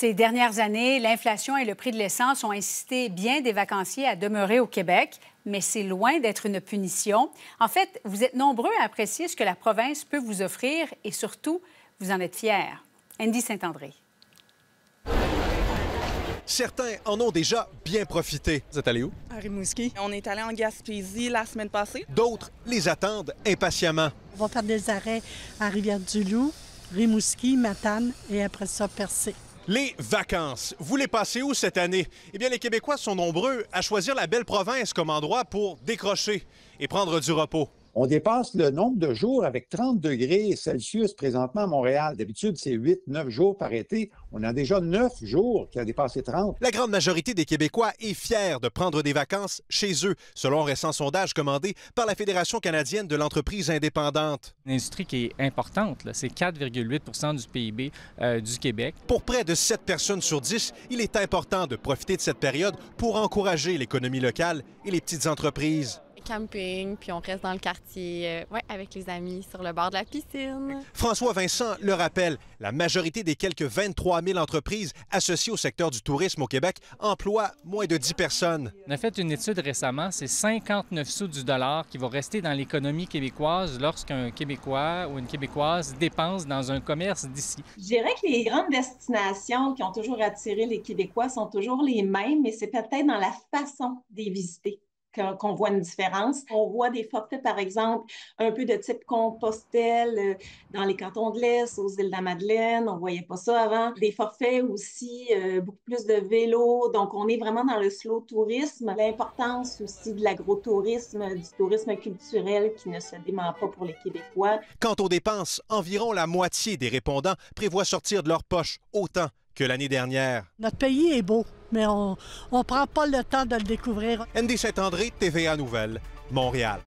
Ces dernières années, l'inflation et le prix de l'essence ont incité bien des vacanciers à demeurer au Québec, mais c'est loin d'être une punition. En fait, vous êtes nombreux à apprécier ce que la province peut vous offrir et surtout, vous en êtes fiers. Andy Saint-André. Certains en ont déjà bien profité. Vous êtes allés où? À Rimouski. On est allé en Gaspésie la semaine passée. D'autres les attendent impatiemment. On va faire des arrêts à Rivière-du-Loup, Rimouski, Matane et après ça, Percé. Les vacances. Vous les passez où cette année? Eh bien, les Québécois sont nombreux à choisir la belle province comme endroit pour décrocher et prendre du repos. On dépasse le nombre de jours avec 30 degrés Celsius présentement à Montréal. D'habitude, c'est 8, 9 jours par été. On a déjà 9 jours qui a dépassé 30. La grande majorité des Québécois est fière de prendre des vacances chez eux, selon un récent sondage commandé par la Fédération canadienne de l'entreprise indépendante. Une industrie qui est importante, c'est 4,8 du PIB euh, du Québec. Pour près de 7 personnes sur 10, il est important de profiter de cette période pour encourager l'économie locale et les petites entreprises camping, puis on reste dans le quartier, euh, ouais, avec les amis sur le bord de la piscine. François Vincent le rappelle, la majorité des quelques 23 000 entreprises associées au secteur du tourisme au Québec emploient moins de 10 personnes. On a fait une étude récemment, c'est 59 sous du dollar qui vont rester dans l'économie québécoise lorsqu'un Québécois ou une Québécoise dépense dans un commerce d'ici. Je dirais que les grandes destinations qui ont toujours attiré les Québécois sont toujours les mêmes, mais c'est peut-être dans la façon des visiter qu'on voit une différence. On voit des forfaits, par exemple, un peu de type compostel euh, dans les cantons de l'Est, aux îles de la Madeleine. On ne voyait pas ça avant. Des forfaits aussi, euh, beaucoup plus de vélos. Donc, on est vraiment dans le slow tourisme. L'importance aussi de l'agrotourisme, du tourisme culturel qui ne se dément pas pour les Québécois. Quant aux dépenses, environ la moitié des répondants prévoient sortir de leur poche autant que l'année dernière. Notre pays est beau, mais on ne prend pas le temps de le découvrir. Andy Saint-André, TVA Nouvelle, Montréal.